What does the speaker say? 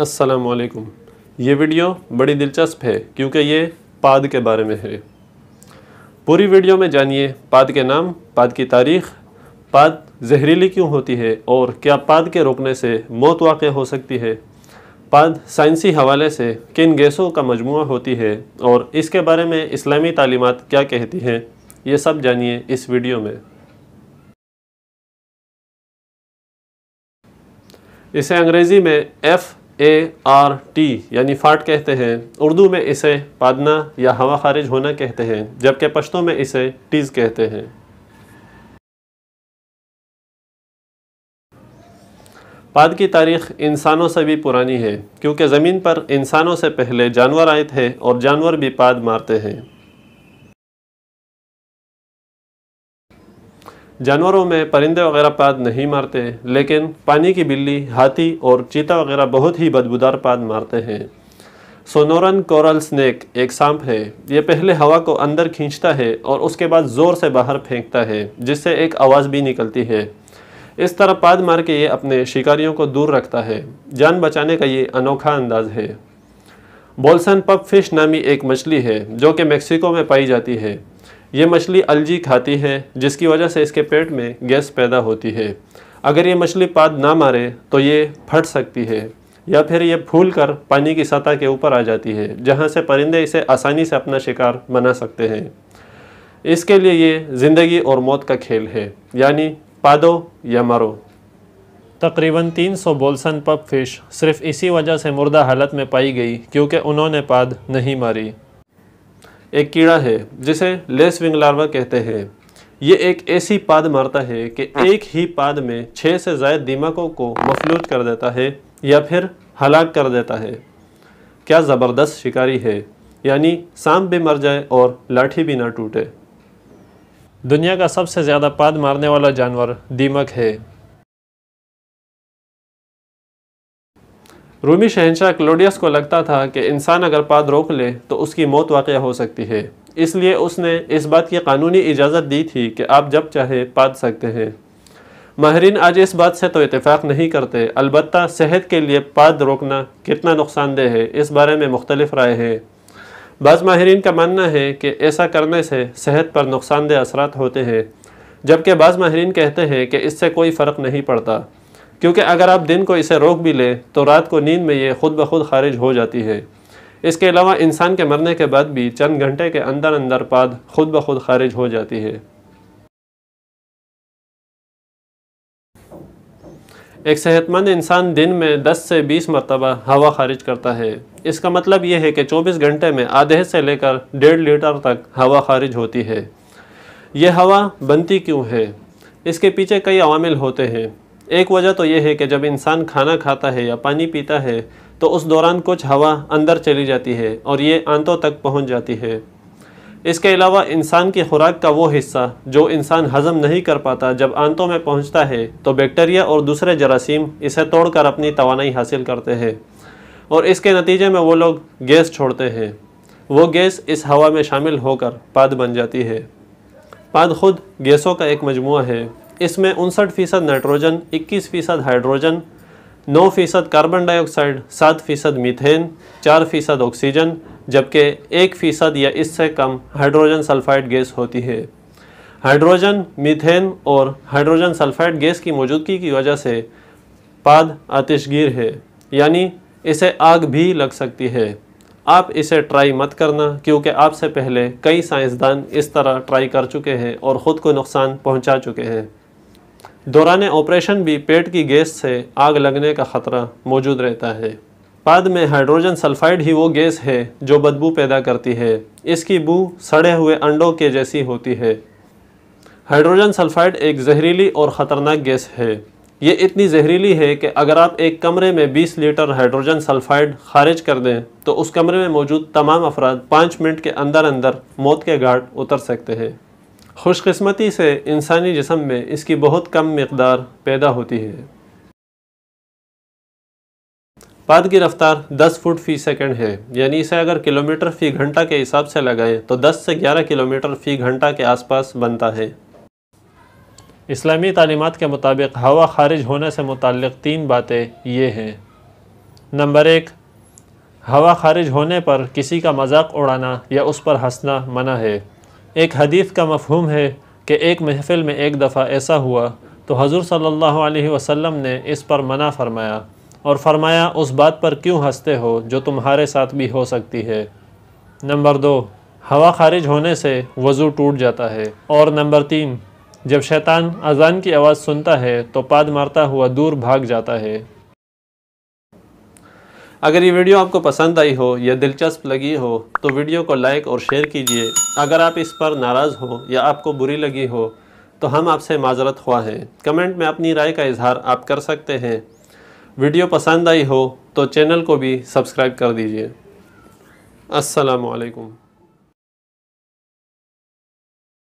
असलकुम ये वीडियो बड़ी दिलचस्प है क्योंकि ये पाद के बारे में है पूरी वीडियो में जानिए पाद के नाम पाद की तारीख पाद जहरीली क्यों होती है और क्या पाद के रोकने से मौत वाक़ हो सकती है पाद साइंसी हवाले से किन गैसों का मजमू होती है और इसके बारे में इस्लामी तालीमत क्या कहती हैं ये सब जानिए इस वीडियो में इसे अंग्रेज़ी में एफ़ ए आर टी यानी फाट कहते हैं उर्दू में इसे पादना या हवा खारिज होना कहते हैं जबकि पश्तों में इसे टीज़ कहते हैं पाद की तारीख इंसानों से भी पुरानी है क्योंकि ज़मीन पर इंसानों से पहले जानवर आए थे और जानवर भी पाद मारते हैं जानवरों में परिंदे वगैरह पाद नहीं मारते लेकिन पानी की बिल्ली हाथी और चीता वगैरह बहुत ही बदबूदार पाद मारते हैं सोनोरन कोरल स्नैक एक सांप है ये पहले हवा को अंदर खींचता है और उसके बाद ज़ोर से बाहर फेंकता है जिससे एक आवाज़ भी निकलती है इस तरह पाद मार के ये अपने शिकारियों को दूर रखता है जान बचाने का ये अनोखा अंदाज है बोलसन पप फिश नामी एक मछली है जो कि मेक्सिको में पाई जाती है ये मछली अलजी खाती है जिसकी वजह से इसके पेट में गैस पैदा होती है अगर ये मछली पाद ना मारे तो ये फट सकती है या फिर ये फूल कर पानी की सतह के ऊपर आ जाती है जहाँ से परिंदे इसे आसानी से अपना शिकार बना सकते हैं इसके लिए ये ज़िंदगी और मौत का खेल है यानी पादो या मारो तकरीबन 300 बोलसन पप फिश सिर्फ इसी वजह से मुर्दा हालत में पाई गई क्योंकि उन्होंने पाद नहीं मारी एक कीड़ा है जिसे लेस विंग लार्वा कहते हैं ये एक ऐसी पाद मारता है कि एक ही पाद में छः से ज्यादा दिमागों को मफलूज कर देता है या फिर हलाक कर देता है क्या ज़बरदस्त शिकारी है यानी सांप भी मर जाए और लाठी भी ना टूटे दुनिया का सबसे ज़्यादा पाद मारने वाला जानवर दीमक है रूमी शहनशाह क्लोडियस को लगता था कि इंसान अगर पाद रोक ले तो उसकी मौत वाक़ हो सकती है इसलिए उसने इस बात की कानूनी इजाज़त दी थी कि आप जब चाहे पाद सकते हैं माहरीन आज इस बात से तो इतफ़ाक़ नहीं करते अलबत् सेहत के लिए पाद रोकना कितना नुकसानदेह है इस बारे में मुख्तलिफ राय है बाज़ माहरीन का मानना है कि ऐसा करने से सेहत पर नुकसानदेह असरा होते हैं जबकि बाज़ माहरीन कहते हैं कि इससे कोई फ़र्क नहीं पड़ता क्योंकि अगर आप दिन को इसे रोक भी लें तो रात को नींद में ये खुद ब खुद खारिज हो जाती है इसके अलावा इंसान के मरने के बाद भी चंद घंटे के अंदर अंदर पाद खुद ब खुद खारिज हो जाती है एक सेहतमंद इंसान दिन में 10 से 20 मरतबा हवा खारिज करता है इसका मतलब यह है कि 24 घंटे में आधे से लेकर डेढ़ लीटर तक हवा खारिज होती है यह हवा बनती क्यों है इसके पीछे कई अवामिल होते हैं एक वजह तो यह है कि जब इंसान खाना खाता है या पानी पीता है तो उस दौरान कुछ हवा अंदर चली जाती है और ये आंतों तक पहुंच जाती है इसके अलावा इंसान की खुराक का वो हिस्सा जो इंसान हज़म नहीं कर पाता जब आंतों में पहुंचता है तो बैक्टीरिया और दूसरे जरासीम इसे तोड़कर अपनी तोानाई हासिल करते हैं और इसके नतीजे में वो लोग गैस छोड़ते हैं वो गैस इस हवा में शामिल होकर पाद बन जाती है पाद ख़ुद गैसों का एक मजमू है इसमें उनसठ फ़ीसद नाइट्रोजन इक्कीस फ़ीसद हाइड्रोजन नौ फ़ीसद कार्बन डाइऑक्साइड सात फ़ीसद मीथेन चार फ़ीसद ऑक्सीजन जबकि एक फ़ीसद या इससे कम हाइड्रोजन सल्फाइड गैस होती है हाइड्रोजन मीथेन और हाइड्रोजन सल्फाइड गैस की मौजूदगी की वजह से पाद आतिशगीर है यानी इसे आग भी लग सकती है आप इसे ट्राई मत करना क्योंकि आपसे पहले कई साइंसदान इस तरह ट्राई कर चुके हैं और ख़ुद को नुकसान पहुंचा चुके हैं दौरान ऑपरेशन भी पेट की गैस से आग लगने का ख़तरा मौजूद रहता है बाद में हाइड्रोजन सल्फाइड ही वो गैस है जो बदबू पैदा करती है इसकी बू सड़े हुए अंडों के जैसी होती है हाइड्रोजन सल्फाइड एक जहरीली और ख़तरनाक गैस है ये इतनी जहरीली है कि अगर आप एक कमरे में 20 लीटर हाइड्रोजन सल्फाइड खारिज कर दें तो उस कमरे में मौजूद तमाम अफराद पाँच मिनट के अंदर अंदर मौत के घाट उतर सकते हैं खुशकस्मती से इंसानी जिसम में इसकी बहुत कम मकदार पैदा होती है पाद की रफ्तार 10 फुट फ़ी सेकंड है यानी इसे अगर किलोमीटर फ़ी घंटा के हिसाब से लगाएं तो 10 से 11 किलोमीटर फ़ी घंटा के आसपास बनता है इस्लामी तालीमत के मुताबिक हवा खारिज होने से मुतक़ तीन बातें ये हैं नंबर एक हवा खारिज होने पर किसी का मजाक उड़ाना या उस पर हंसना मना है एक हदीस का मफहूम है कि एक महफ़िल में एक दफ़ा ऐसा हुआ तो हज़ूर सल्ला वसम ने इस पर मना फरमाया और फरमाया उस बात पर क्यों हंसते हो जो तुम्हारे साथ भी हो सकती है नंबर दो हवा खारिज होने से वज़ू टूट जाता है और नंबर तीन जब शैतान अजान की आवाज़ सुनता है तो पाद मारता हुआ दूर भाग जाता है अगर ये वीडियो आपको पसंद आई हो या दिलचस्प लगी हो तो वीडियो को लाइक और शेयर कीजिए अगर आप इस पर नाराज़ हो या आपको बुरी लगी हो तो हम आपसे माजरत हुआ है कमेंट में अपनी राय का इजहार आप कर सकते हैं वीडियो पसंद आई हो तो चैनल को भी सब्सक्राइब कर दीजिए असलकम